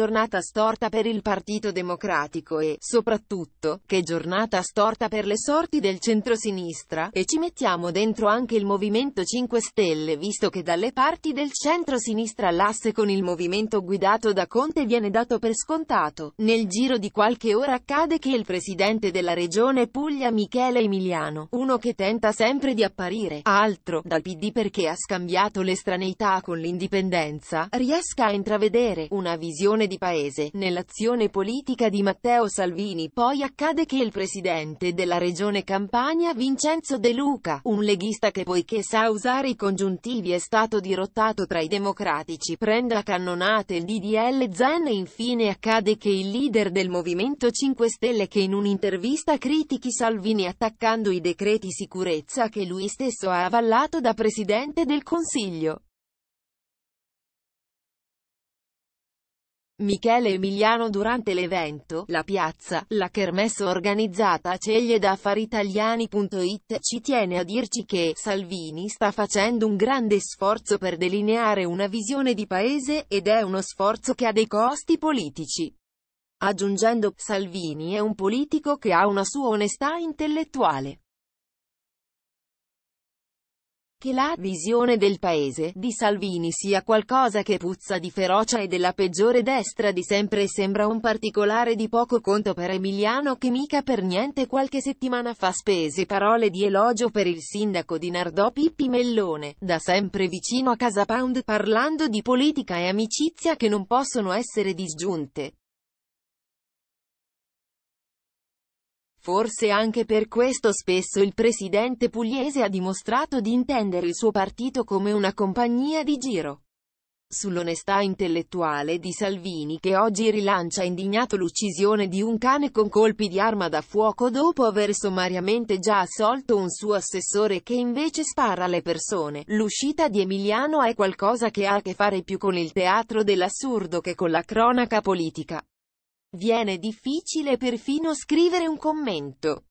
giornata storta per il Partito Democratico e, soprattutto, che giornata storta per le sorti del centrosinistra, e ci mettiamo dentro anche il Movimento 5 Stelle visto che dalle parti del centrosinistra l'asse con il movimento guidato da Conte viene dato per scontato. Nel giro di qualche ora accade che il presidente della regione Puglia Michele Emiliano, uno che tenta sempre di apparire altro dal PD perché ha scambiato l'estraneità con l'indipendenza, riesca a intravedere una visione di paese. Nell'azione politica di Matteo Salvini poi accade che il presidente della regione Campania Vincenzo De Luca, un leghista che poiché sa usare i congiuntivi è stato dirottato tra i democratici, prenda a cannonate il DDL Zen e infine accade che il leader del Movimento 5 Stelle che in un'intervista critichi Salvini attaccando i decreti sicurezza che lui stesso ha avallato da presidente del Consiglio. Michele Emiliano durante l'evento, la piazza, la kermesse organizzata a Ceglie da affaritaliani.it ci tiene a dirci che Salvini sta facendo un grande sforzo per delineare una visione di paese, ed è uno sforzo che ha dei costi politici. Aggiungendo, Salvini è un politico che ha una sua onestà intellettuale che la visione del paese di Salvini sia qualcosa che puzza di ferocia e della peggiore destra di sempre e sembra un particolare di poco conto per Emiliano che mica per niente qualche settimana fa spese parole di elogio per il sindaco di Nardò Pippi Mellone, da sempre vicino a Casa Pound parlando di politica e amicizia che non possono essere disgiunte. Forse anche per questo spesso il presidente pugliese ha dimostrato di intendere il suo partito come una compagnia di giro. Sull'onestà intellettuale di Salvini che oggi rilancia indignato l'uccisione di un cane con colpi di arma da fuoco dopo aver sommariamente già assolto un suo assessore che invece spara alle persone, l'uscita di Emiliano è qualcosa che ha a che fare più con il teatro dell'assurdo che con la cronaca politica. Viene difficile perfino scrivere un commento.